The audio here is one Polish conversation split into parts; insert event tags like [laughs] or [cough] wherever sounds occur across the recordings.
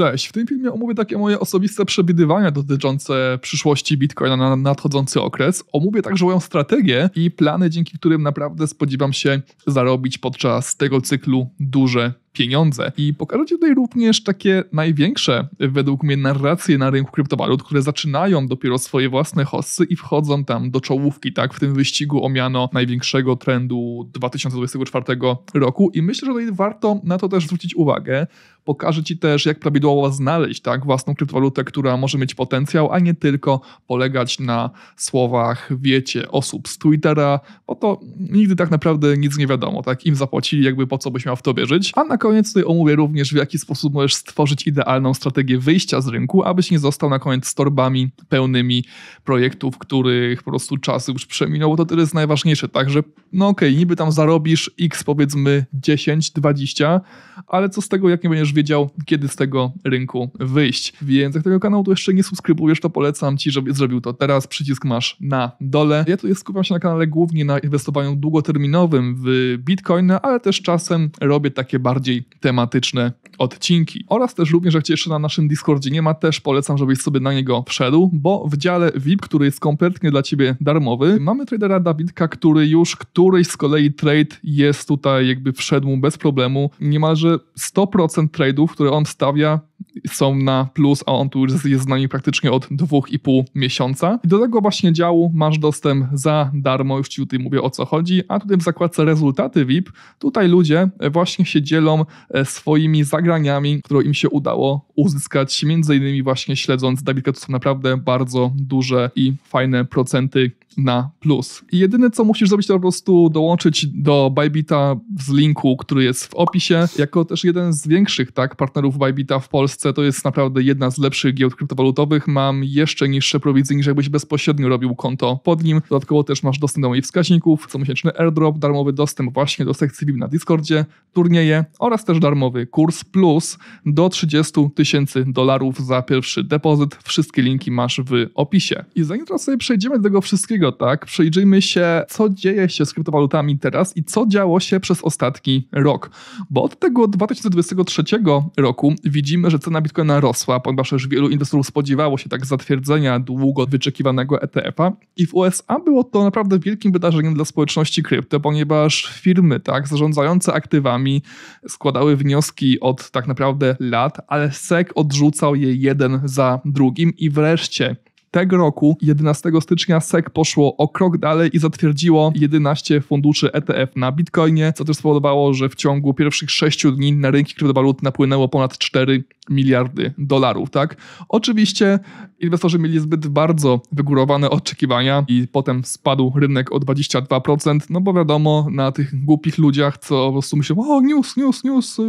Cześć, w tym filmie omówię takie moje osobiste przewidywania dotyczące przyszłości Bitcoina na nadchodzący okres. Omówię także moją strategię i plany, dzięki którym naprawdę spodziewam się zarobić podczas tego cyklu duże pieniądze. I pokażę Ci tutaj również takie największe, według mnie, narracje na rynku kryptowalut, które zaczynają dopiero swoje własne hossy i wchodzą tam do czołówki, tak? W tym wyścigu o miano największego trendu 2024 roku. I myślę, że tutaj warto na to też zwrócić uwagę. Pokażę Ci też, jak prawidłowo znaleźć tak, własną kryptowalutę, która może mieć potencjał, a nie tylko polegać na słowach, wiecie, osób z Twittera, bo to nigdy tak naprawdę nic nie wiadomo, tak? Im zapłacili, jakby po co byś miał w to wierzyć. A na koniec tutaj omówię również, w jaki sposób możesz stworzyć idealną strategię wyjścia z rynku, abyś nie został na koniec z torbami pełnymi projektów, których po prostu czas już przeminął, bo to tyle jest najważniejsze. Także, no okej, okay, niby tam zarobisz x powiedzmy 10, 20, ale co z tego, jak nie będziesz wiedział, kiedy z tego rynku wyjść. Więc jak tego kanału tu jeszcze nie subskrybujesz, to polecam ci, żebyś zrobił to teraz. Przycisk masz na dole. Ja tu skupiam się na kanale głównie na inwestowaniu długoterminowym w Bitcoin, no ale też czasem robię takie bardziej bardziej tematyczne odcinki. Oraz też również, jak Cię jeszcze na naszym Discordzie nie ma, też polecam, żebyś sobie na niego wszedł, bo w dziale VIP, który jest kompletnie dla Ciebie darmowy, mamy tradera Dawidka, który już któryś z kolei trade jest tutaj jakby wszedł mu bez problemu. Niemalże 100% tradeów, które on stawia, są na plus, a on tu już jest z nami praktycznie od 2,5 miesiąca. I do tego właśnie działu masz dostęp za darmo, już Ci tutaj mówię o co chodzi, a tutaj w zakładce rezultaty VIP, tutaj ludzie e, właśnie się dzielą e, swoimi zagraniami, które im się udało uzyskać, między innymi właśnie śledząc Dawidka, to są naprawdę bardzo duże i fajne procenty na plus. I jedyne, co musisz zrobić, to po prostu dołączyć do Bybita z linku, który jest w opisie, jako też jeden z większych tak, partnerów Bybita w Polsce. To jest naprawdę jedna z lepszych giełd kryptowalutowych. Mam jeszcze niższe prowizje, niż jakbyś bezpośrednio robił konto pod nim. Dodatkowo też masz dostęp do moich wskaźników, comiesięczny airdrop, darmowy dostęp właśnie do sekcji VIP na Discordzie, turnieje oraz też darmowy kurs plus do 30 tysięcy dolarów za pierwszy depozyt. Wszystkie linki masz w opisie. I zanim teraz sobie przejdziemy do tego wszystkiego, takiego, tak? Przyjrzyjmy się, co dzieje się z kryptowalutami teraz i co działo się przez ostatni rok. Bo od tego 2023 roku widzimy, że cena bitcoina rosła, ponieważ już wielu inwestorów spodziewało się tak zatwierdzenia długo wyczekiwanego ETF-a. I w USA było to naprawdę wielkim wydarzeniem dla społeczności krypto, ponieważ firmy, tak, zarządzające aktywami składały wnioski od tak naprawdę lat, ale SEC odrzucał je jeden za drugim i wreszcie tego roku, 11 stycznia, SEC poszło o krok dalej i zatwierdziło 11 funduszy ETF na Bitcoinie, co też spowodowało, że w ciągu pierwszych 6 dni na rynki kryptowalut napłynęło ponad 4 miliardy dolarów, tak? Oczywiście Inwestorzy mieli zbyt bardzo wygórowane oczekiwania i potem spadł rynek o 22%, no bo wiadomo, na tych głupich ludziach, co po prostu myślą, o news, news, news, y,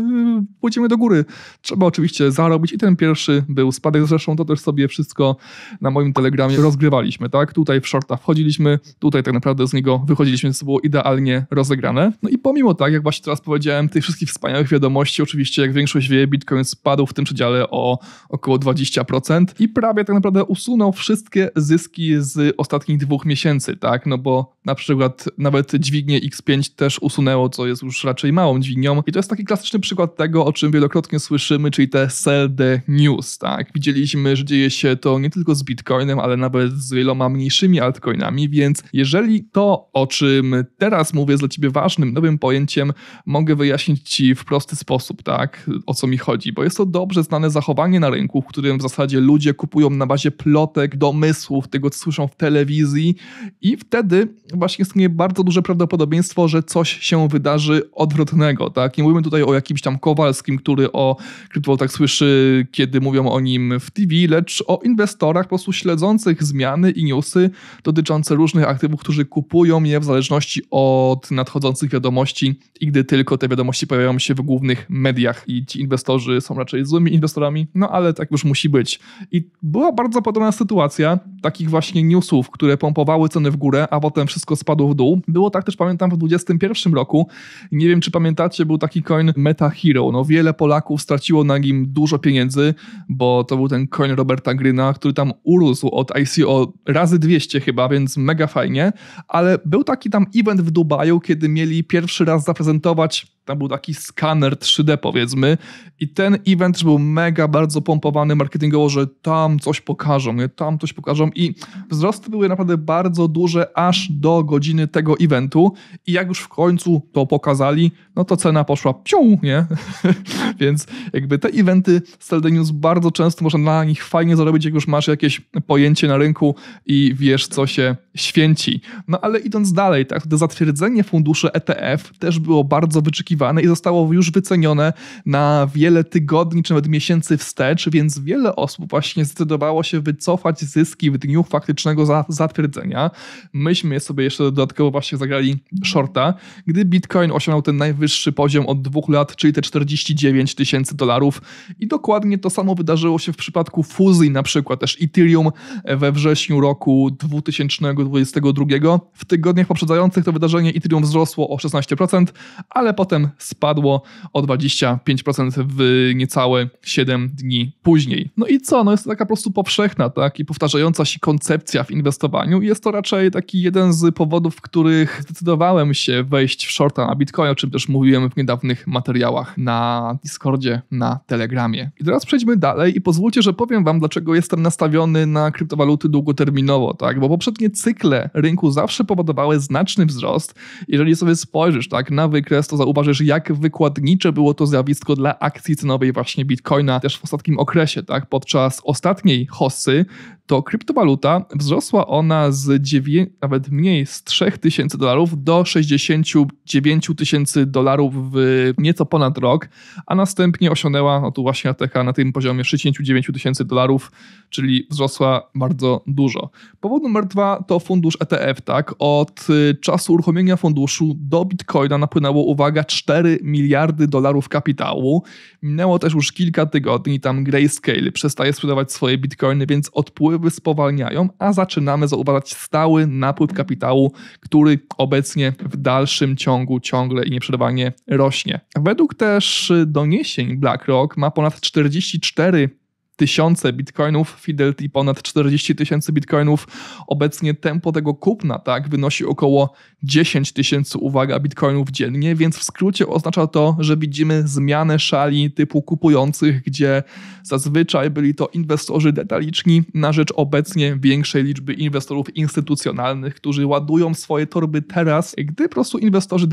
pójdziemy do góry. Trzeba oczywiście zarobić i ten pierwszy był spadek, zresztą to też sobie wszystko na moim telegramie rozgrywaliśmy, tak? Tutaj w shorta wchodziliśmy, tutaj tak naprawdę z niego wychodziliśmy, to było idealnie rozegrane. No i pomimo tak, jak właśnie teraz powiedziałem, tych wszystkich wspaniałych wiadomości, oczywiście jak większość wie, Bitcoin spadł w tym przedziale o około 20% i prawie tak naprawdę usunął wszystkie zyski z ostatnich dwóch miesięcy, tak? No bo na przykład nawet dźwignię X5 też usunęło, co jest już raczej małą dźwignią. I to jest taki klasyczny przykład tego, o czym wielokrotnie słyszymy, czyli te sell the news, tak? Widzieliśmy, że dzieje się to nie tylko z Bitcoinem, ale nawet z wieloma mniejszymi altcoinami, więc jeżeli to, o czym teraz mówię, jest dla ciebie ważnym, nowym pojęciem, mogę wyjaśnić ci w prosty sposób, tak? O co mi chodzi, bo jest to dobrze znane zachowanie na rynku, w którym w zasadzie ludzie kupują na bazie plotek, domysłów, tego co słyszą w telewizji i wtedy właśnie istnieje bardzo duże prawdopodobieństwo, że coś się wydarzy odwrotnego, tak? Nie mówimy tutaj o jakimś tam Kowalskim, który o kryptowalutach słyszy, kiedy mówią o nim w TV, lecz o inwestorach po prostu śledzących zmiany i newsy dotyczące różnych aktywów, którzy kupują je w zależności od nadchodzących wiadomości i gdy tylko te wiadomości pojawiają się w głównych mediach i ci inwestorzy są raczej złymi inwestorami, no ale tak już musi być. I była bardzo podobna sytuacja takich właśnie newsów, które pompowały ceny w górę, a potem wszystko spadło w dół. Było tak też pamiętam w 2021 roku. Nie wiem, czy pamiętacie, był taki coin Meta Hero. No wiele Polaków straciło na nim dużo pieniędzy, bo to był ten coin Roberta Gryna, który tam urósł od ICO razy 200 chyba, więc mega fajnie. Ale był taki tam event w Dubaju, kiedy mieli pierwszy raz zaprezentować tam był taki skaner 3D powiedzmy i ten event był mega bardzo pompowany marketingowo, że tam coś pokażą, nie? tam coś pokażą i wzrosty były naprawdę bardzo duże aż do godziny tego eventu i jak już w końcu to pokazali, no to cena poszła pciu, nie? [laughs] Więc jakby te eventy z Teldenius bardzo często można na nich fajnie zarobić, jak już masz jakieś pojęcie na rynku i wiesz co się święci. No ale idąc dalej, tak, to zatwierdzenie funduszy ETF też było bardzo wyczekiwane i zostało już wycenione na wiele tygodni czy nawet miesięcy wstecz, więc wiele osób właśnie zdecydowało się wycofać zyski w dniu faktycznego zatwierdzenia. Myśmy sobie jeszcze dodatkowo właśnie zagrali shorta, gdy Bitcoin osiągnął ten najwyższy poziom od dwóch lat, czyli te 49 tysięcy dolarów i dokładnie to samo wydarzyło się w przypadku fuzji, na przykład też Ethereum we wrześniu roku 2022. W tygodniach poprzedzających to wydarzenie Ethereum wzrosło o 16%, ale potem spadło o 25% w niecałe 7 dni później. No i co? No jest to taka po prostu powszechna tak? i powtarzająca się koncepcja w inwestowaniu. Jest to raczej taki jeden z powodów, w których zdecydowałem się wejść w shorta na Bitcoin, o czym też mówiłem w niedawnych materiałach na Discordzie, na Telegramie. I teraz przejdźmy dalej i pozwólcie, że powiem wam, dlaczego jestem nastawiony na kryptowaluty długoterminowo, tak? Bo poprzednie cykle rynku zawsze powodowały znaczny wzrost. Jeżeli sobie spojrzysz, tak, na wykres, to zauważysz pokażesz, jak wykładnicze było to zjawisko dla akcji cenowej właśnie Bitcoina też w ostatnim okresie, tak? Podczas ostatniej hossy to kryptowaluta wzrosła ona z 9, nawet mniej z 3000 dolarów do 69 tysięcy dolarów w nieco ponad rok, a następnie osiągnęła no tu właśnie ATH na tym poziomie 69 tysięcy dolarów, czyli wzrosła bardzo dużo. Powód numer dwa to fundusz ETF, tak? Od czasu uruchomienia funduszu do Bitcoina napłynęło, uwaga, 4 miliardy dolarów kapitału. Minęło też już kilka tygodni, tam Grayscale przestaje sprzedawać swoje bitcoiny, więc odpływy spowalniają, a zaczynamy zauważać stały napływ kapitału, który obecnie w dalszym ciągu ciągle i nieprzerwanie rośnie. Według też doniesień BlackRock ma ponad 44 tysiące bitcoinów, Fidelity ponad 40 tysięcy bitcoinów. Obecnie tempo tego kupna tak wynosi około 10 tysięcy, uwaga, bitcoinów dziennie, więc w skrócie oznacza to, że widzimy zmianę szali typu kupujących, gdzie zazwyczaj byli to inwestorzy detaliczni na rzecz obecnie większej liczby inwestorów instytucjonalnych, którzy ładują swoje torby teraz, gdy po prostu inwestorzy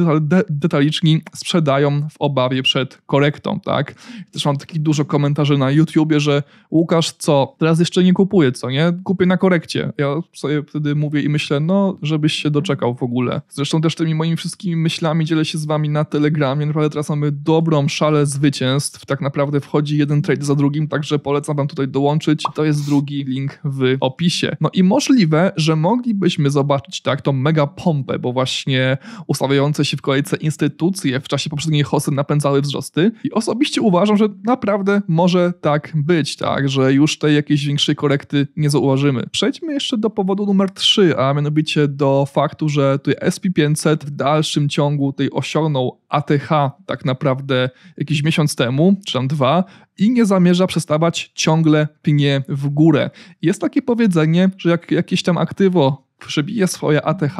detaliczni sprzedają w obawie przed korektą, tak? Też mam takich dużo komentarzy na YouTubie, że Łukasz, co? Teraz jeszcze nie kupuję, co nie? Kupię na korekcie. Ja sobie wtedy mówię i myślę, no, żebyś się doczekał w ogóle. Zresztą też tymi moimi wszystkimi myślami dzielę się z wami na Telegramie. Naprawdę teraz mamy dobrą szalę zwycięstw. Tak naprawdę wchodzi jeden trade za drugim, także polecam wam tutaj dołączyć. To jest drugi link w opisie. No i możliwe, że moglibyśmy zobaczyć tak tą mega pompę, bo właśnie ustawiające się w kolejce instytucje w czasie poprzedniej hosy napędzały wzrosty i osobiście uważam, że naprawdę może tak być tak, że już tej jakiejś większej korekty nie zauważymy. Przejdźmy jeszcze do powodu numer 3, a mianowicie do faktu, że tutaj SP500 w dalszym ciągu tej osiągnął ATH tak naprawdę jakiś miesiąc temu, czy tam dwa, i nie zamierza przestawać ciągle pnie w górę. Jest takie powiedzenie, że jak jakieś tam aktywo przebije swoje ATH,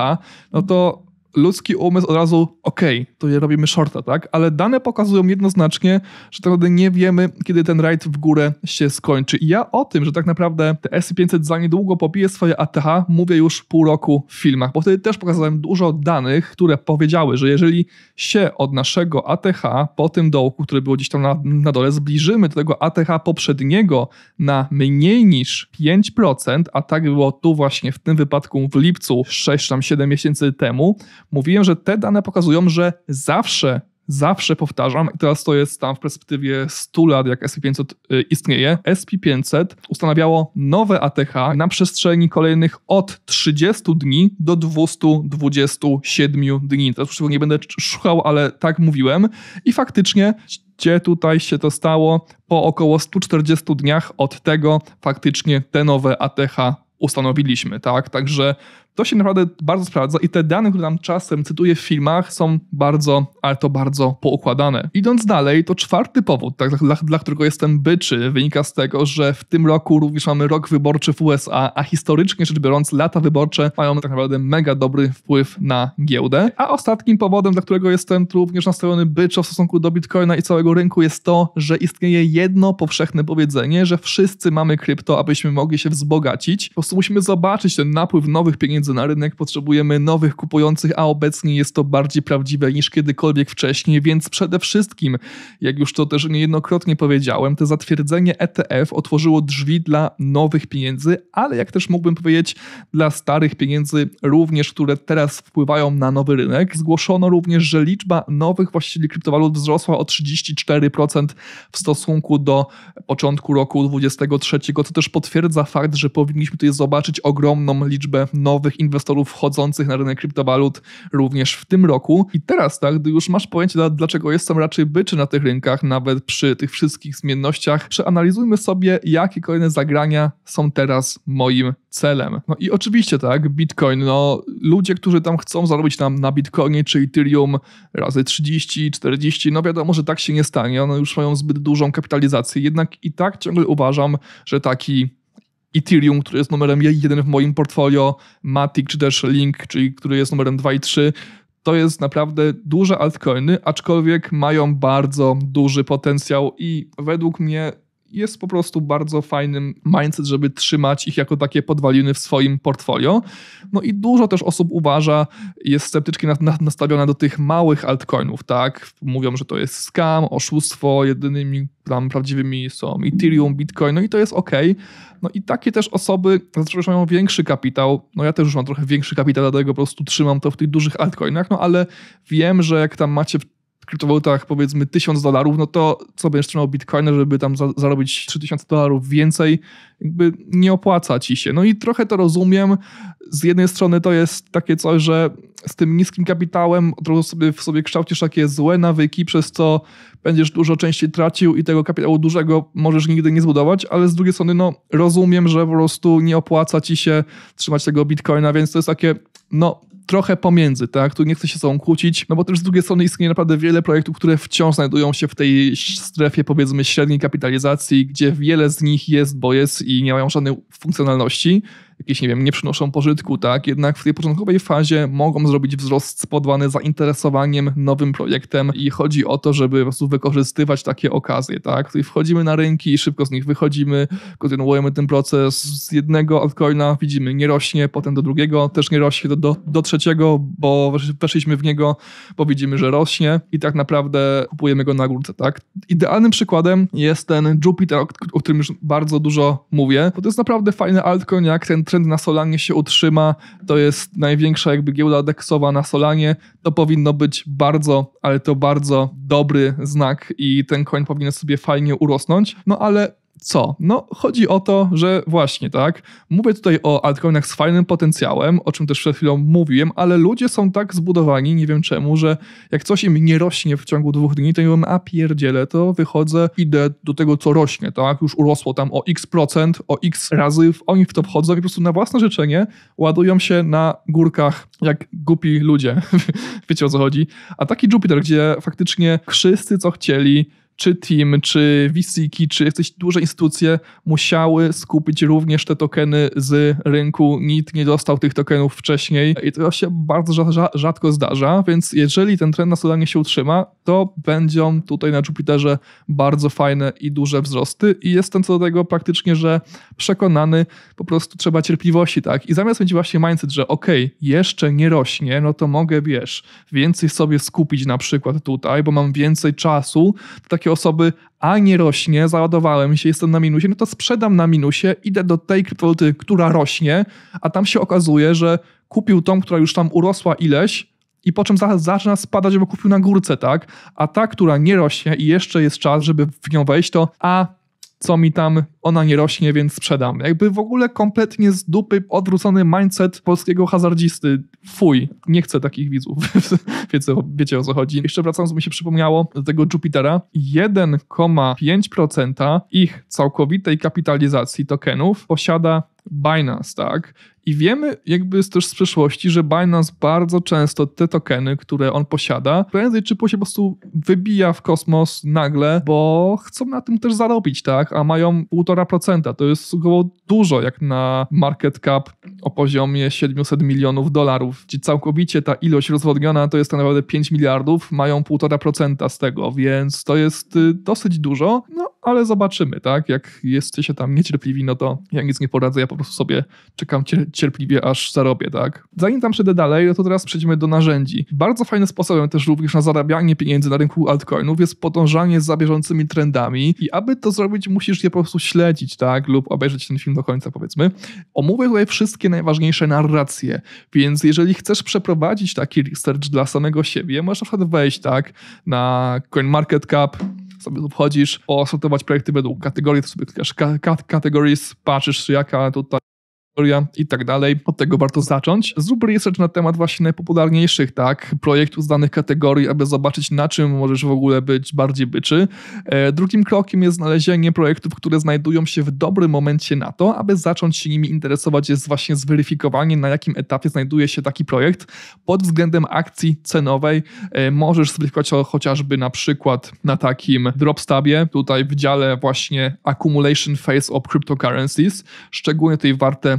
no to ludzki umysł od razu, okej, okay, to robimy shorta, tak? Ale dane pokazują jednoznacznie, że tak naprawdę nie wiemy, kiedy ten rajd w górę się skończy. I ja o tym, że tak naprawdę te S500 za niedługo pobije swoje ATH, mówię już pół roku w filmach, bo wtedy też pokazałem dużo danych, które powiedziały, że jeżeli się od naszego ATH po tym dołku, który był gdzieś tam na, na dole, zbliżymy do tego ATH poprzedniego na mniej niż 5%, a tak było tu właśnie w tym wypadku w lipcu 6 tam 7 miesięcy temu, mówiłem, że te dane pokazują, że zawsze, zawsze powtarzam, i teraz to jest tam w perspektywie 100 lat, jak SP500 y, istnieje, SP500 ustanawiało nowe ATH na przestrzeni kolejnych od 30 dni do 227 dni. Teraz już nie będę szukał, ale tak mówiłem i faktycznie gdzie tutaj się to stało. Po około 140 dniach od tego faktycznie te nowe ATH ustanowiliśmy, tak? Także to się naprawdę bardzo sprawdza i te dane, które nam czasem cytuję w filmach, są bardzo, ale to bardzo poukładane. Idąc dalej, to czwarty powód, tak, dla, dla którego jestem byczy, wynika z tego, że w tym roku również mamy rok wyborczy w USA, a historycznie rzecz biorąc, lata wyborcze mają tak naprawdę mega dobry wpływ na giełdę. A ostatnim powodem, dla którego jestem również nastawiony byczo w stosunku do Bitcoina i całego rynku, jest to, że istnieje jedno powszechne powiedzenie, że wszyscy mamy krypto, abyśmy mogli się wzbogacić. Po prostu musimy zobaczyć ten napływ nowych pieniędzy na rynek, potrzebujemy nowych kupujących, a obecnie jest to bardziej prawdziwe niż kiedykolwiek wcześniej, więc przede wszystkim, jak już to też niejednokrotnie powiedziałem, to zatwierdzenie ETF otworzyło drzwi dla nowych pieniędzy, ale jak też mógłbym powiedzieć, dla starych pieniędzy również, które teraz wpływają na nowy rynek. Zgłoszono również, że liczba nowych właścicieli kryptowalut wzrosła o 34% w stosunku do początku roku 2023, co też potwierdza fakt, że powinniśmy tutaj zobaczyć ogromną liczbę nowych inwestorów wchodzących na rynek kryptowalut również w tym roku. I teraz, tak, gdy już masz pojęcie, dlaczego jestem raczej byczy na tych rynkach, nawet przy tych wszystkich zmiennościach, przeanalizujmy sobie, jakie kolejne zagrania są teraz moim celem. No i oczywiście, tak, Bitcoin, no ludzie, którzy tam chcą zarobić tam na Bitcoinie czy Ethereum razy 30, 40, no wiadomo, że tak się nie stanie. One już mają zbyt dużą kapitalizację. Jednak i tak ciągle uważam, że taki Ethereum, który jest numerem 1 w moim portfolio, Matic czy też Link, czyli który jest numerem 2 i 3, to jest naprawdę duże altcoiny, aczkolwiek mają bardzo duży potencjał i według mnie jest po prostu bardzo fajnym mindset, żeby trzymać ich jako takie podwaliny w swoim portfolio. No i dużo też osób uważa, jest sceptycznie nastawiona do tych małych altcoinów, tak? Mówią, że to jest scam, oszustwo, jedynymi tam prawdziwymi są Ethereum, Bitcoin, no i to jest ok. No i takie też osoby, które mają większy kapitał, no ja też już mam trochę większy kapitał, dlatego po prostu trzymam to w tych dużych altcoinach, no ale wiem, że jak tam macie kryptowalutach powiedzmy 1000 dolarów, no to co będziesz trzymał bitcoina, żeby tam za, zarobić 3000 dolarów więcej, jakby nie opłaca ci się. No i trochę to rozumiem. Z jednej strony to jest takie coś, że z tym niskim kapitałem od razu sobie w sobie kształcisz takie złe nawyki, przez co będziesz dużo częściej tracił i tego kapitału dużego możesz nigdy nie zbudować, ale z drugiej strony no rozumiem, że po prostu nie opłaca ci się trzymać tego bitcoina, więc to jest takie no trochę pomiędzy, tak? Tu nie chcę się z sobą kłócić, no bo też z drugiej strony istnieje naprawdę wiele projektów, które wciąż znajdują się w tej strefie, powiedzmy, średniej kapitalizacji, gdzie wiele z nich jest, bo jest i nie mają żadnej funkcjonalności jakieś, nie wiem, nie przynoszą pożytku, tak? Jednak w tej początkowej fazie mogą zrobić wzrost spodwany zainteresowaniem nowym projektem i chodzi o to, żeby po prostu wykorzystywać takie okazje, tak? Tutaj wchodzimy na rynki, szybko z nich wychodzimy, kontynuujemy ten proces z jednego altcoina, widzimy, nie rośnie, potem do drugiego, też nie rośnie, do, do, do trzeciego, bo weszliśmy w niego, bo widzimy, że rośnie i tak naprawdę kupujemy go na górce, tak? Idealnym przykładem jest ten Jupiter, o którym już bardzo dużo mówię, bo to jest naprawdę fajny altcoin, jak ten trend na Solanie się utrzyma, to jest największa jakby giełda deksowa na Solanie, to powinno być bardzo, ale to bardzo dobry znak i ten coin powinien sobie fajnie urosnąć. No ale co? No, chodzi o to, że właśnie, tak, mówię tutaj o altcoinach z fajnym potencjałem, o czym też przed chwilą mówiłem, ale ludzie są tak zbudowani, nie wiem czemu, że jak coś im nie rośnie w ciągu dwóch dni, to mówią, a pierdziele, to wychodzę, idę do tego, co rośnie, tak, już urosło tam o x procent, o x razy, oni w to wchodzą i po prostu na własne życzenie ładują się na górkach jak głupi ludzie, [laughs] wiecie o co chodzi, a taki Jupiter, gdzie faktycznie wszyscy co chcieli, czy Team, czy VCiki, czy jakieś duże instytucje musiały skupić również te tokeny z rynku. Nikt nie dostał tych tokenów wcześniej i to się bardzo rzadko zdarza, więc jeżeli ten trend na się utrzyma, to będą tutaj na Jupiterze bardzo fajne i duże wzrosty i jestem co do tego praktycznie, że przekonany, po prostu trzeba cierpliwości, tak? I zamiast mieć właśnie mindset, że okej, okay, jeszcze nie rośnie, no to mogę, wiesz, więcej sobie skupić na przykład tutaj, bo mam więcej czasu, to takie takie osoby, a nie rośnie, załadowałem się, jestem na minusie, no to sprzedam na minusie, idę do tej kryptowaluty, która rośnie, a tam się okazuje, że kupił tą, która już tam urosła ileś, i po czym zaczyna spadać, bo kupił na górce, tak? A ta, która nie rośnie i jeszcze jest czas, żeby w nią wejść, to a co mi tam, ona nie rośnie, więc sprzedam. Jakby w ogóle kompletnie z dupy odwrócony mindset polskiego hazardzisty. Fuj, nie chcę takich widzów. [laughs] wiecie, wiecie o co chodzi. Jeszcze wracając, mi się przypomniało do tego Jupitera. 1,5% ich całkowitej kapitalizacji tokenów posiada Binance, tak? I wiemy jakby też z przeszłości, że Binance bardzo często te tokeny, które on posiada, prędzej czy później po prostu wybija w kosmos nagle, bo chcą na tym też zarobić, tak? A mają 1,5%. To jest około dużo jak na market cap o poziomie 700 milionów dolarów. Czyli całkowicie ta ilość rozwodniona to jest tak naprawdę 5 miliardów, mają 1,5% z tego, więc to jest y, dosyć dużo, no ale zobaczymy, tak? Jak jesteście tam niecierpliwi, no to ja nic nie poradzę, ja po prostu sobie czekam cię cierpliwie, aż zarobię, tak? Zanim tam przejdę dalej, no to teraz przejdźmy do narzędzi. Bardzo fajnym sposobem też również na zarabianie pieniędzy na rynku altcoinów jest podążanie za bieżącymi trendami i aby to zrobić, musisz je po prostu śledzić, tak? Lub obejrzeć ten film do końca, powiedzmy. Omówię tutaj wszystkie najważniejsze narracje, więc jeżeli chcesz przeprowadzić taki research dla samego siebie, możesz na przykład wejść, tak? Na CoinMarketCap, sobie tu wchodzisz, osortować projekty według kategorii, to sobie klikasz ka- patrzysz jaka tutaj historia i tak dalej. Od tego warto zacząć. Zrób research na temat właśnie najpopularniejszych, tak, projektów z danych kategorii, aby zobaczyć na czym możesz w ogóle być bardziej byczy. E, drugim krokiem jest znalezienie projektów, które znajdują się w dobrym momencie na to, aby zacząć się nimi interesować, jest właśnie zweryfikowanie, na jakim etapie znajduje się taki projekt. Pod względem akcji cenowej e, możesz zweryfikować chociażby na przykład na takim dropstabie, tutaj w dziale właśnie Accumulation Phase of Cryptocurrencies. Szczególnie tutaj warte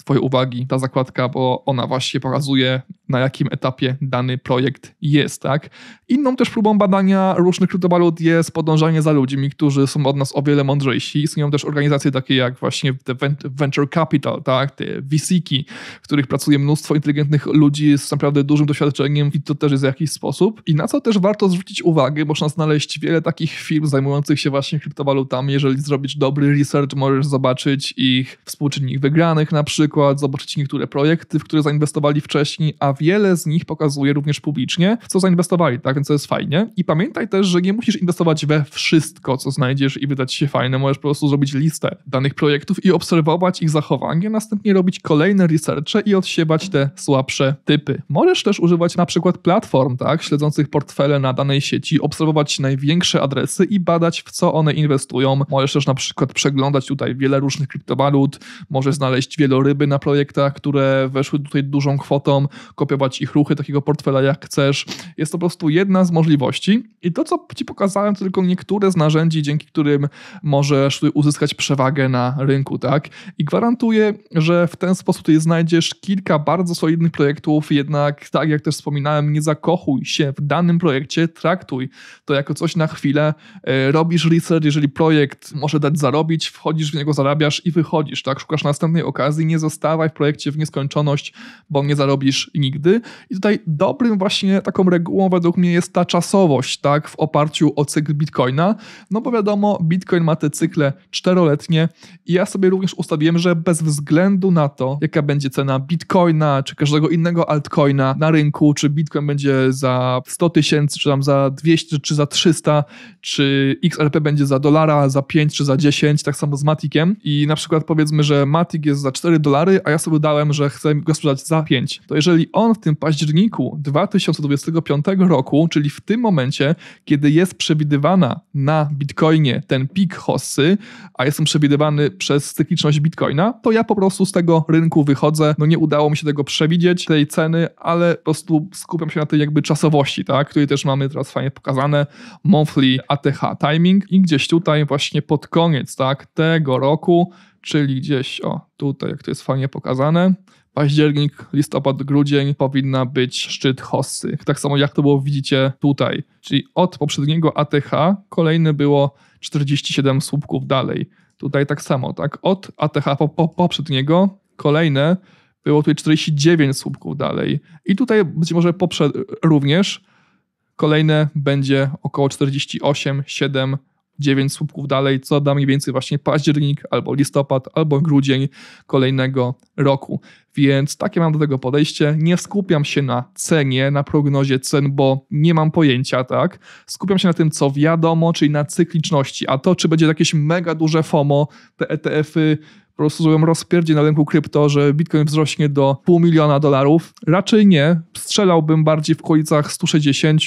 Twojej uwagi ta zakładka, bo ona właśnie pokazuje, na jakim etapie dany projekt jest. Tak? Inną też próbą badania różnych kryptowalut jest podążanie za ludźmi, którzy są od nas o wiele mądrzejsi. Istnieją też organizacje takie jak właśnie The Venture Capital, tak? te VC-ki, w których pracuje mnóstwo inteligentnych ludzi z naprawdę dużym doświadczeniem i to też jest w jakiś sposób. I na co też warto zwrócić uwagę, można znaleźć wiele takich firm zajmujących się właśnie kryptowalutami. Jeżeli zrobisz dobry research, możesz zobaczyć ich współczynnik wygranych na przykład, przykład zobaczyć niektóre projekty, w które zainwestowali wcześniej, a wiele z nich pokazuje również publicznie, w co zainwestowali, tak? Więc to jest fajnie. I pamiętaj też, że nie musisz inwestować we wszystko, co znajdziesz i wydać się fajne. Możesz po prostu zrobić listę danych projektów i obserwować ich zachowanie, następnie robić kolejne researche i odsiewać te słabsze typy. Możesz też używać na przykład platform, tak? Śledzących portfele na danej sieci, obserwować największe adresy i badać, w co one inwestują. Możesz też na przykład przeglądać tutaj wiele różnych kryptowalut, możesz znaleźć wieloryby na projektach, które weszły tutaj dużą kwotą, kopiować ich ruchy takiego portfela jak chcesz. Jest to po prostu jedna z możliwości i to, co Ci pokazałem, to tylko niektóre z narzędzi, dzięki którym możesz uzyskać przewagę na rynku, tak? I gwarantuję, że w ten sposób tutaj znajdziesz kilka bardzo solidnych projektów, jednak tak jak też wspominałem, nie zakochuj się w danym projekcie, traktuj to jako coś na chwilę, e, robisz research, jeżeli projekt może dać zarobić, wchodzisz w niego, zarabiasz i wychodzisz, tak? Szukasz następnej okazji, nie zostawiasz zostawaj w projekcie w nieskończoność, bo nie zarobisz nigdy. I tutaj dobrym właśnie taką regułą według mnie jest ta czasowość, tak, w oparciu o cykl Bitcoina, no bo wiadomo, Bitcoin ma te cykle czteroletnie i ja sobie również ustawiłem, że bez względu na to, jaka będzie cena Bitcoina, czy każdego innego altcoina na rynku, czy Bitcoin będzie za 100 tysięcy, czy tam za 200, czy za 300, czy XRP będzie za dolara, za 5, czy za 10, tak samo z Matikiem i na przykład powiedzmy, że Matic jest za 4 dolara, dolary, a ja sobie dałem, że chcę go sprzedać za 5, to jeżeli on w tym październiku 2025 roku, czyli w tym momencie, kiedy jest przewidywana na Bitcoinie ten pik hossy, a jest on przewidywany przez cykliczność Bitcoina, to ja po prostu z tego rynku wychodzę. No nie udało mi się tego przewidzieć, tej ceny, ale po prostu skupiam się na tej jakby czasowości, tak, Tutaj też mamy teraz fajnie pokazane, monthly ATH timing i gdzieś tutaj właśnie pod koniec, tak, tego roku czyli gdzieś, o tutaj, jak to jest fajnie pokazane, październik, listopad, grudzień powinna być szczyt Hossy. Tak samo jak to było widzicie tutaj, czyli od poprzedniego ATH kolejne było 47 słupków dalej. Tutaj tak samo, tak? Od ATH po, po poprzedniego kolejne było tutaj 49 słupków dalej. I tutaj być może poprze również kolejne będzie około 48, 7, 9 słupków dalej, co da mniej więcej właśnie październik, albo listopad, albo grudzień kolejnego roku. Więc takie mam do tego podejście. Nie skupiam się na cenie, na prognozie cen, bo nie mam pojęcia, tak? Skupiam się na tym, co wiadomo, czyli na cykliczności. A to, czy będzie jakieś mega duże FOMO, te ETF-y po prostu zrobią rozpierdzie na rynku krypto, że Bitcoin wzrośnie do pół miliona dolarów, raczej nie. Strzelałbym bardziej w okolicach 160,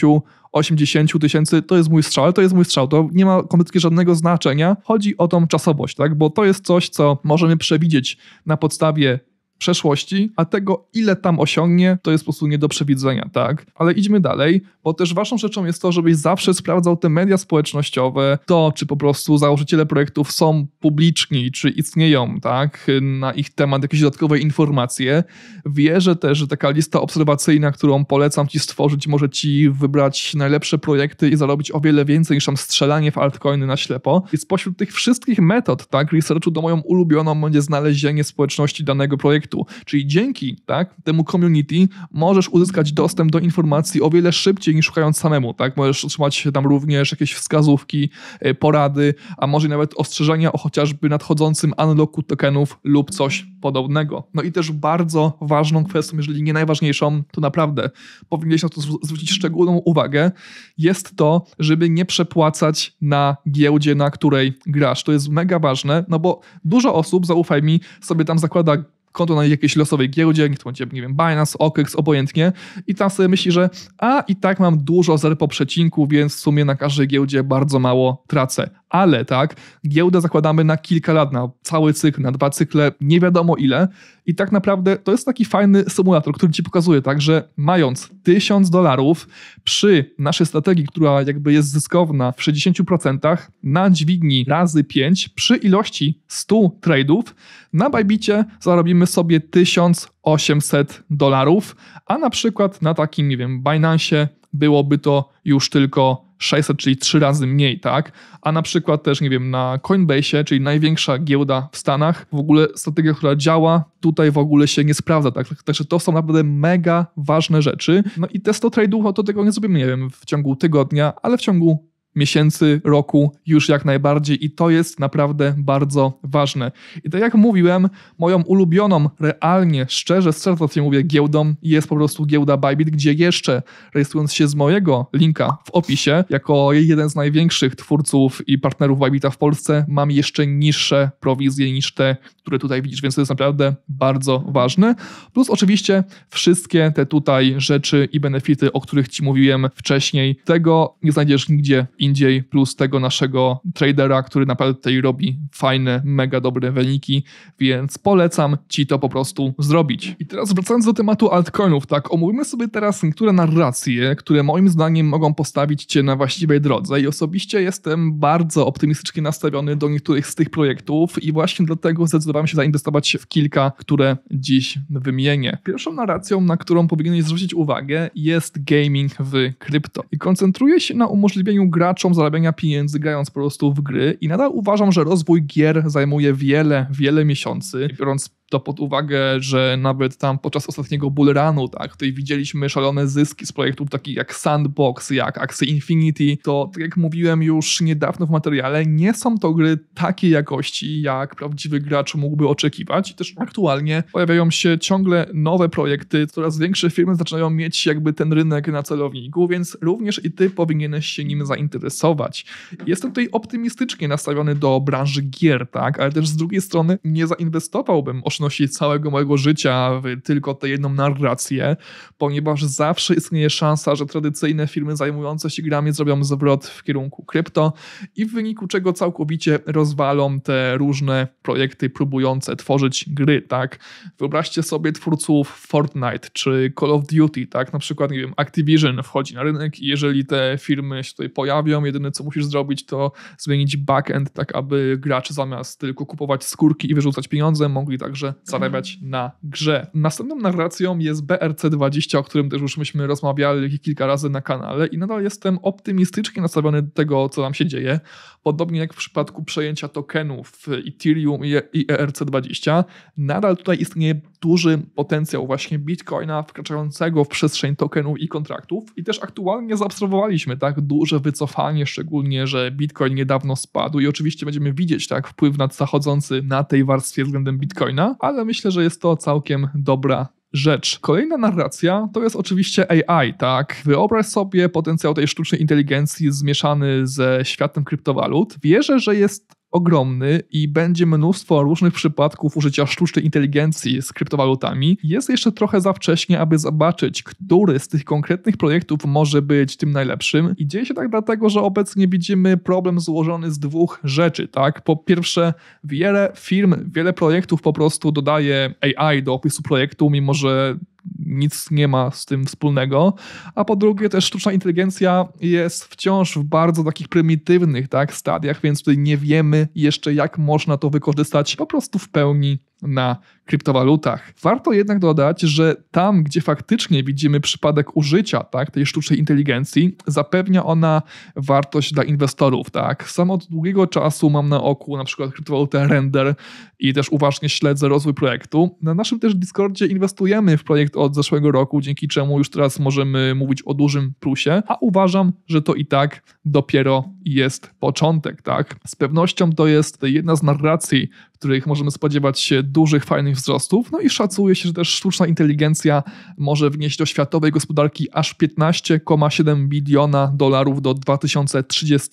80 tysięcy, to jest mój strzał, to jest mój strzał, to nie ma kompletnie żadnego znaczenia. Chodzi o tą czasowość, tak? Bo to jest coś, co możemy przewidzieć na podstawie przeszłości, a tego, ile tam osiągnie, to jest po prostu nie do przewidzenia, tak? Ale idźmy dalej, bo też waszą rzeczą jest to, żebyś zawsze sprawdzał te media społecznościowe, to, czy po prostu założyciele projektów są publiczni, czy istnieją, tak? Na ich temat jakieś dodatkowe informacje. Wierzę też, że taka lista obserwacyjna, którą polecam ci stworzyć, może ci wybrać najlepsze projekty i zarobić o wiele więcej niż tam strzelanie w altcoiny na ślepo. I spośród tych wszystkich metod, tak, researchu, do moją ulubioną będzie znalezienie społeczności danego projektu, projektu. Czyli dzięki tak, temu community możesz uzyskać dostęp do informacji o wiele szybciej niż szukając samemu. Tak? Możesz otrzymać tam również jakieś wskazówki, e, porady, a może nawet ostrzeżenia o chociażby nadchodzącym unlocku tokenów lub coś podobnego. No i też bardzo ważną kwestią, jeżeli nie najważniejszą, to naprawdę powinieneś na to zwrócić szczególną uwagę, jest to, żeby nie przepłacać na giełdzie, na której grasz. To jest mega ważne, no bo dużo osób, zaufaj mi, sobie tam zakłada konto na jakiejś losowej giełdzie, to będzie, nie wiem, Binance, OKEX, obojętnie i tam sobie myśli, że a i tak mam dużo zer po przecinku, więc w sumie na każdej giełdzie bardzo mało tracę. Ale tak, giełdę zakładamy na kilka lat, na cały cykl, na dwa cykle, nie wiadomo ile i tak naprawdę to jest taki fajny symulator, który ci pokazuje, tak, że mając 1000 dolarów przy naszej strategii, która jakby jest zyskowna w 60% na dźwigni razy 5 przy ilości 100 tradeów, na Bajbicie zarobimy sobie 1800 dolarów, a na przykład na takim, nie wiem, Binance byłoby to już tylko 600, czyli 3 razy mniej, tak? A na przykład też, nie wiem, na Coinbase, czyli największa giełda w Stanach, w ogóle strategia, która działa, tutaj w ogóle się nie sprawdza, tak? Także to są naprawdę mega ważne rzeczy. No i te to trade'ów, no to tego nie zrobimy, nie wiem, w ciągu tygodnia, ale w ciągu miesięcy, roku już jak najbardziej i to jest naprawdę bardzo ważne. I tak jak mówiłem, moją ulubioną, realnie, szczerze, z serca mówię, giełdą jest po prostu giełda Bybit, gdzie jeszcze rejestrując się z mojego linka w opisie, jako jeden z największych twórców i partnerów Bybita w Polsce, mam jeszcze niższe prowizje niż te, które tutaj widzisz, więc to jest naprawdę bardzo ważne. Plus oczywiście wszystkie te tutaj rzeczy i benefity, o których Ci mówiłem wcześniej, tego nie znajdziesz nigdzie indziej, plus tego naszego tradera, który naprawdę tutaj robi fajne, mega dobre wyniki, więc polecam Ci to po prostu zrobić. I teraz wracając do tematu altcoinów, tak, omówimy sobie teraz niektóre narracje, które moim zdaniem mogą postawić Cię na właściwej drodze i osobiście jestem bardzo optymistycznie nastawiony do niektórych z tych projektów i właśnie dlatego zdecydowałem się zainwestować w kilka, które dziś wymienię. Pierwszą narracją, na którą powinieneś zwrócić uwagę jest gaming w krypto i koncentruję się na umożliwieniu graczy graczom zarabiania pieniędzy grając po prostu w gry i nadal uważam, że rozwój gier zajmuje wiele, wiele miesięcy, biorąc to pod uwagę, że nawet tam podczas ostatniego bullrunu, tak, tutaj widzieliśmy szalone zyski z projektów takich jak Sandbox, jak Axie Infinity, to tak jak mówiłem już niedawno w materiale, nie są to gry takiej jakości, jak prawdziwy gracz mógłby oczekiwać. I też aktualnie pojawiają się ciągle nowe projekty, coraz większe firmy zaczynają mieć jakby ten rynek na celowniku, więc również i ty powinieneś się nim zainteresować. Jestem tutaj optymistycznie nastawiony do branży gier, tak, ale też z drugiej strony nie zainwestowałbym możesz całego mojego życia w tylko tę jedną narrację, ponieważ zawsze istnieje szansa, że tradycyjne firmy zajmujące się grami zrobią zwrot w kierunku krypto i w wyniku czego całkowicie rozwalą te różne projekty próbujące tworzyć gry, tak? Wyobraźcie sobie twórców Fortnite czy Call of Duty, tak? Na przykład, nie wiem, Activision wchodzi na rynek i jeżeli te firmy się tutaj pojawią, jedyne co musisz zrobić to zmienić backend, tak aby gracze zamiast tylko kupować skórki i wyrzucać pieniądze, mogli także dobrze zarabiać na grze. Następną narracją jest BRC20, o którym też już myśmy rozmawiali kilka razy na kanale i nadal jestem optymistycznie nastawiony do tego, co nam się dzieje. Podobnie jak w przypadku przejęcia tokenów Ethereum i ERC20, e nadal tutaj istnieje duży potencjał właśnie Bitcoina wkraczającego w przestrzeń tokenów i kontraktów i też aktualnie zaobserwowaliśmy tak duże wycofanie, szczególnie, że Bitcoin niedawno spadł i oczywiście będziemy widzieć tak wpływ nad zachodzący na tej warstwie względem Bitcoina, ale myślę, że jest to całkiem dobra rzecz. Kolejna narracja to jest oczywiście AI, tak? Wyobraź sobie potencjał tej sztucznej inteligencji zmieszany ze światem kryptowalut. Wierzę, że jest ogromny i będzie mnóstwo różnych przypadków użycia sztucznej inteligencji z kryptowalutami, jest jeszcze trochę za wcześnie, aby zobaczyć, który z tych konkretnych projektów może być tym najlepszym. I dzieje się tak dlatego, że obecnie widzimy problem złożony z dwóch rzeczy, tak? Po pierwsze, wiele firm, wiele projektów po prostu dodaje AI do opisu projektu, mimo że nic nie ma z tym wspólnego. A po drugie, też sztuczna inteligencja jest wciąż w bardzo takich prymitywnych tak, stadiach, więc tutaj nie wiemy jeszcze, jak można to wykorzystać po prostu w pełni na kryptowalutach. Warto jednak dodać, że tam, gdzie faktycznie widzimy przypadek użycia tak, tej sztucznej inteligencji, zapewnia ona wartość dla inwestorów. Tak. Sam od długiego czasu mam na oku na przykład kryptowalutę Render i też uważnie śledzę rozwój projektu. Na naszym też Discordzie inwestujemy w projekt od zeszłego roku, dzięki czemu już teraz możemy mówić o dużym plusie, a uważam, że to i tak dopiero jest początek. Tak. Z pewnością to jest jedna z narracji których możemy spodziewać się dużych, fajnych wzrostów. No i szacuje się, że też sztuczna inteligencja może wnieść do światowej gospodarki aż 15,7 biliona dolarów do 2030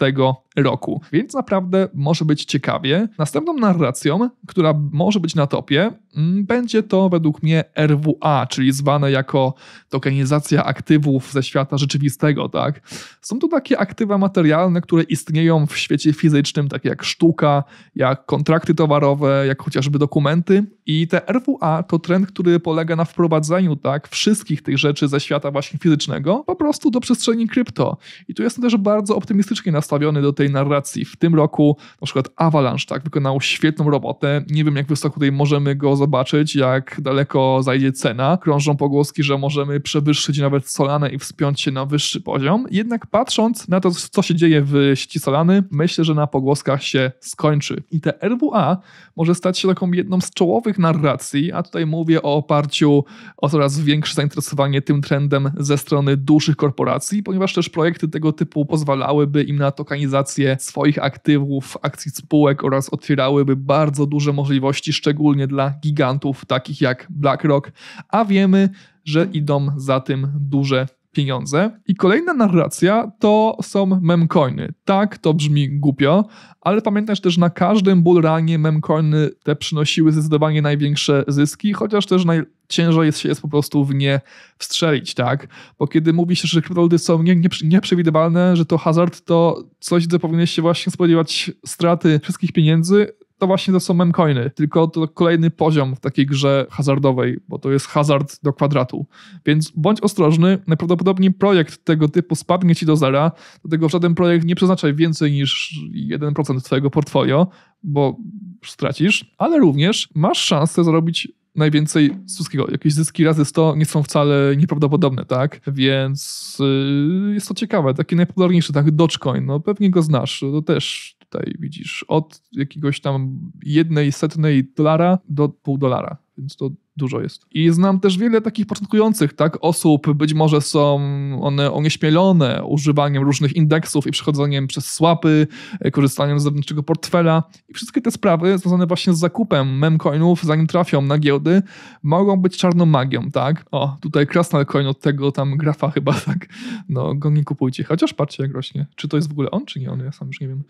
roku. Więc naprawdę może być ciekawie. Następną narracją, która może być na topie, Mm, będzie to według mnie RWA, czyli zwane jako tokenizacja aktywów ze świata rzeczywistego. Tak? Są to takie aktywa materialne, które istnieją w świecie fizycznym, takie jak sztuka, jak kontrakty towarowe, jak chociażby dokumenty. I te RWA to trend, który polega na wprowadzeniu tak, wszystkich tych rzeczy ze świata właśnie fizycznego po prostu do przestrzeni krypto. I tu jestem też bardzo optymistycznie nastawiony do tej narracji. W tym roku na przykład Avalanche tak, wykonał świetną robotę. Nie wiem, jak wysoko tutaj możemy go zobaczyć, jak daleko zajdzie cena. Krążą pogłoski, że możemy przewyższyć nawet Solanę i wspiąć się na wyższy poziom. Jednak patrząc na to, co się dzieje w sieci Solany, myślę, że na pogłoskach się skończy. I te RWA może stać się taką jedną z czołowych narracji, a tutaj mówię o oparciu o coraz większe zainteresowanie tym trendem ze strony dużych korporacji, ponieważ też projekty tego typu pozwalałyby im na tokenizację swoich aktywów, akcji spółek oraz otwierałyby bardzo duże możliwości, szczególnie dla gigantów gigantów takich jak BlackRock, a wiemy, że idą za tym duże pieniądze. I kolejna narracja to są memcoiny. Tak, to brzmi głupio, ale pamiętasz też, na każdym bullrunie memcoiny te przynosiły zdecydowanie największe zyski, chociaż też najciężej jest się jest po prostu w nie wstrzelić, tak? Bo kiedy mówi się, że kryptowaluty są nie, nie, nieprzewidywalne, że to hazard, to coś, co powinieneś się właśnie spodziewać straty wszystkich pieniędzy, to właśnie to są memcoiny, tylko to kolejny poziom w takiej grze hazardowej, bo to jest hazard do kwadratu. Więc bądź ostrożny, najprawdopodobniej projekt tego typu spadnie ci do zera, dlatego żaden projekt nie przeznaczaj więcej niż 1% twojego portfolio, bo stracisz, ale również masz szansę zarobić najwięcej z wszystkiego. Jakieś zyski razy 100 nie są wcale nieprawdopodobne, tak? Więc yy, jest to ciekawe. Taki najpopularniejszy, tak? Dogecoin, no pewnie go znasz. To też tutaj widzisz od jakiegoś tam jednej setnej dolara do pół dolara, więc to dużo jest. I znam też wiele takich początkujących tak, osób, być może są one onieśmielone używaniem różnych indeksów i przechodzeniem przez słapy, e, korzystaniem z zewnętrznego portfela i wszystkie te sprawy związane właśnie z zakupem memcoinów, zanim trafią na giełdy, mogą być czarną magią, tak? O, tutaj krasnal coin od tego tam grafa chyba, [laughs] tak? No, go nie kupujcie, chociaż patrzcie jak rośnie. Czy to jest w ogóle on, czy nie on, ja sam już nie wiem.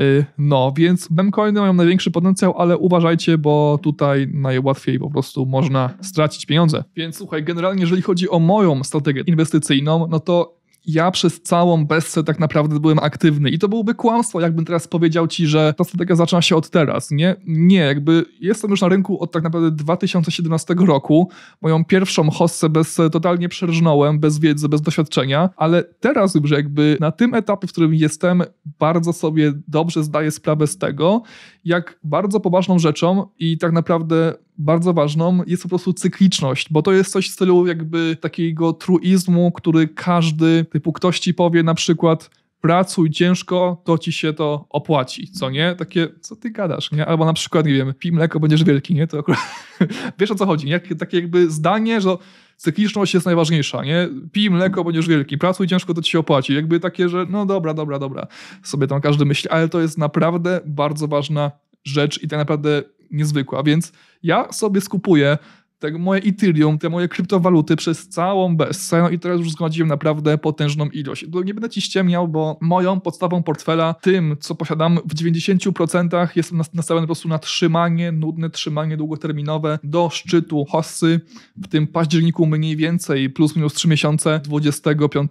Y, no, więc memcoiny mają największy potencjał, ale uważajcie, bo tutaj najłatwiej po prostu można można stracić pieniądze. Więc słuchaj, generalnie jeżeli chodzi o moją strategię inwestycyjną, no to ja przez całą bezce tak naprawdę byłem aktywny i to byłoby kłamstwo, jakbym teraz powiedział ci, że ta strategia zaczyna się od teraz, nie? Nie, jakby jestem już na rynku od tak naprawdę 2017 roku. Moją pierwszą hossę bez totalnie przerżnąłem, bez wiedzy, bez doświadczenia, ale teraz już jakby na tym etapie, w którym jestem, bardzo sobie dobrze zdaję sprawę z tego, jak bardzo poważną rzeczą i tak naprawdę bardzo ważną jest po prostu cykliczność, bo to jest coś w stylu jakby takiego truizmu, który każdy, typu ktoś ci powie na przykład pracuj ciężko, to ci się to opłaci, co nie? Takie, co ty gadasz, nie? Albo na przykład, nie wiem, pij mleko, będziesz wielki, nie? To akurat, [laughs] wiesz o co chodzi, nie? Takie jakby zdanie, że cykliczność jest najważniejsza, nie? Pij mleko, będziesz wielki, pracuj ciężko, to ci się opłaci. Jakby takie, że no dobra, dobra, dobra, sobie tam każdy myśli, ale to jest naprawdę bardzo ważna rzecz i tak naprawdę niezwykła, więc ja sobie skupuję te moje Ethereum, te moje kryptowaluty przez całą BSC, no i teraz już zgromadziłem naprawdę potężną ilość. Nie będę ci ściemniał, bo moją podstawą portfela, tym co posiadam w 90% jest nastawiony po prostu na trzymanie, nudne trzymanie długoterminowe do szczytu hossy w tym październiku mniej więcej plus minus 3 miesiące 25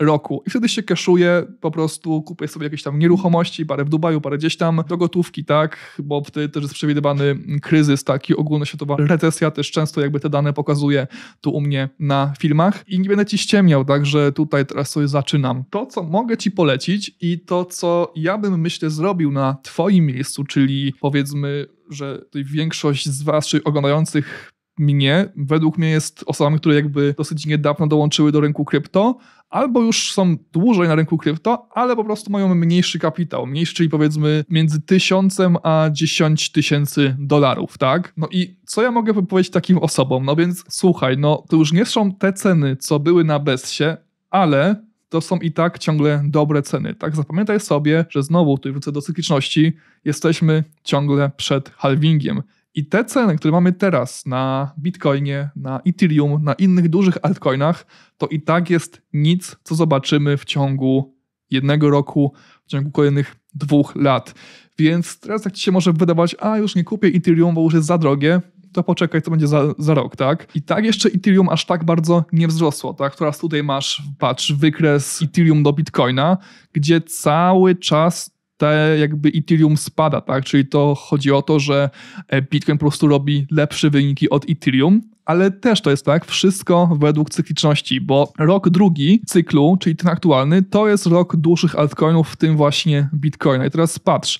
roku. I wtedy się keszuje, po prostu kupuje sobie jakieś tam nieruchomości, parę w Dubaju, parę gdzieś tam do gotówki, tak? Bo wtedy też jest przewidywany kryzys taki ogólnoświatowa recesja, też często jakby te dane pokazuje tu u mnie na filmach. I nie będę ci ściemniał, także tutaj teraz sobie zaczynam. To, co mogę ci polecić i to, co ja bym myślę zrobił na twoim miejscu, czyli powiedzmy, że większość z was, czy oglądających mnie, według mnie jest osobami, które jakby dosyć niedawno dołączyły do rynku krypto, albo już są dłużej na rynku krypto, ale po prostu mają mniejszy kapitał, mniejszy, czyli powiedzmy między tysiącem a dziesięć tysięcy dolarów, tak? No i co ja mogę powiedzieć takim osobom? No więc słuchaj, no to już nie są te ceny, co były na Bessie, ale to są i tak ciągle dobre ceny. Tak, zapamiętaj sobie, że znowu, tutaj wrócę do cykliczności, jesteśmy ciągle przed halvingiem. I te ceny, które mamy teraz na Bitcoinie, na Ethereum, na innych dużych altcoinach, to i tak jest nic, co zobaczymy w ciągu jednego roku, w ciągu kolejnych dwóch lat. Więc teraz jak ci się może wydawać, a już nie kupię Ethereum, bo już jest za drogie, to poczekaj, co będzie za, za rok, tak? I tak jeszcze Ethereum aż tak bardzo nie wzrosło, tak? Teraz tutaj masz, patrz, wykres Ethereum do Bitcoina, gdzie cały czas te jakby Ethereum spada, tak? Czyli to chodzi o to, że e, Bitcoin po prostu robi lepsze wyniki od Ethereum, ale też to jest tak, wszystko według cykliczności, bo rok drugi cyklu, czyli ten aktualny, to jest rok dłuższych altcoinów, w tym właśnie Bitcoina. I teraz patrz,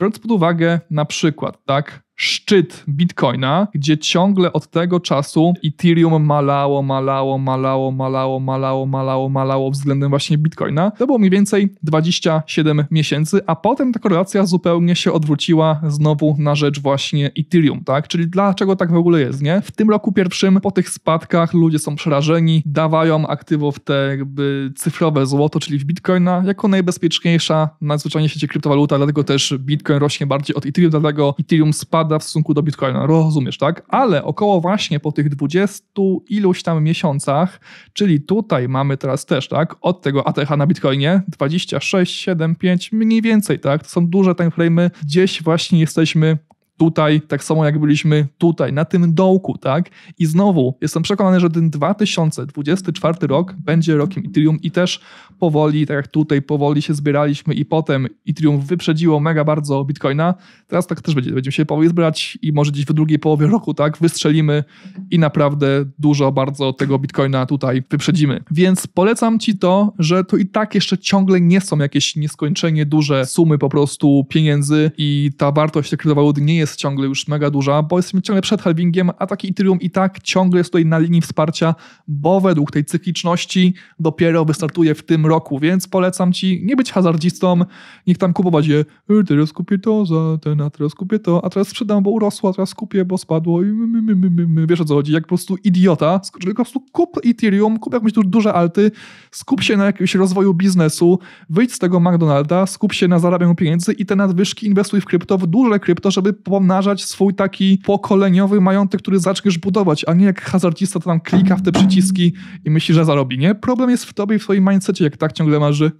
biorąc pod uwagę na przykład, tak, szczyt Bitcoina, gdzie ciągle od tego czasu Ethereum malało, malało, malało, malało, malało, malało, malało względem właśnie Bitcoina. To było mniej więcej 27 miesięcy, a potem ta korelacja zupełnie się odwróciła znowu na rzecz właśnie Ethereum, tak? Czyli dlaczego tak w ogóle jest, nie? W tym roku pierwszym po tych spadkach ludzie są przerażeni, dawają aktywów te jakby cyfrowe złoto, czyli w Bitcoina, jako najbezpieczniejsza na świecie kryptowaluta, dlatego też Bitcoin rośnie bardziej od Ethereum, dlatego Ethereum spada spada w stosunku do Bitcoina, rozumiesz, tak? Ale około właśnie po tych 20 iluś tam miesiącach, czyli tutaj mamy teraz też, tak, od tego ATH na Bitcoinie 26, 7, 5, mniej więcej, tak? To są duże timeframe'y, gdzieś właśnie jesteśmy tutaj, tak samo jak byliśmy tutaj, na tym dołku, tak? I znowu jestem przekonany, że ten 2024 rok będzie rokiem Ethereum i też powoli, tak jak tutaj, powoli się zbieraliśmy i potem Ethereum wyprzedziło mega bardzo Bitcoina. Teraz tak też będzie, będziemy się powoli zbierać i może gdzieś w drugiej połowie roku, tak? Wystrzelimy i naprawdę dużo bardzo tego Bitcoina tutaj wyprzedzimy. Więc polecam Ci to, że to i tak jeszcze ciągle nie są jakieś nieskończenie duże sumy po prostu pieniędzy i ta wartość tych kryptowalut nie jest jest ciągle już mega duża, bo jesteśmy ciągle przed halvingiem, a taki Ethereum i tak ciągle jest tutaj na linii wsparcia, bo według tej cykliczności dopiero wystartuje w tym roku, więc polecam ci nie być hazardzistą, niech tam kupować je, teraz kupię to za ten, a teraz kupię to, a teraz sprzedam, bo urosło, a teraz kupię, bo spadło i my, my, my, my, my. wiesz o co chodzi, jak po prostu idiota, tylko po prostu kup Ethereum, kup jakieś duże alty, skup się na jakimś rozwoju biznesu, wyjdź z tego McDonalda, skup się na zarabianiu pieniędzy i te nadwyżki inwestuj w krypto, w duże krypto, żeby po pomnażać swój taki pokoleniowy majątek, który zaczniesz budować, a nie jak hazardista to tam klika w te przyciski i myśli, że zarobi, nie? Problem jest w tobie i w twoim mindsetie, jak tak ciągle masz, że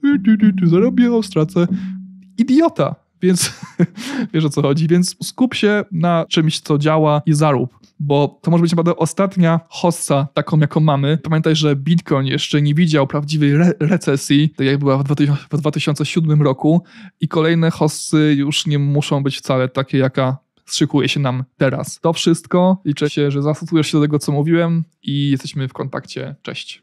zarobię, o, stracę. Idiota! Więc [laughs] wiesz o co chodzi, więc skup się na czymś, co działa i zarób bo to może być naprawdę ostatnia hossa taką, jaką mamy. Pamiętaj, że Bitcoin jeszcze nie widział prawdziwej re recesji, tak jak była w, w 2007 roku i kolejne hossy już nie muszą być wcale takie, jaka strzykuje się nam teraz. To wszystko. Liczę się, że zastosujesz się do tego, co mówiłem i jesteśmy w kontakcie. Cześć.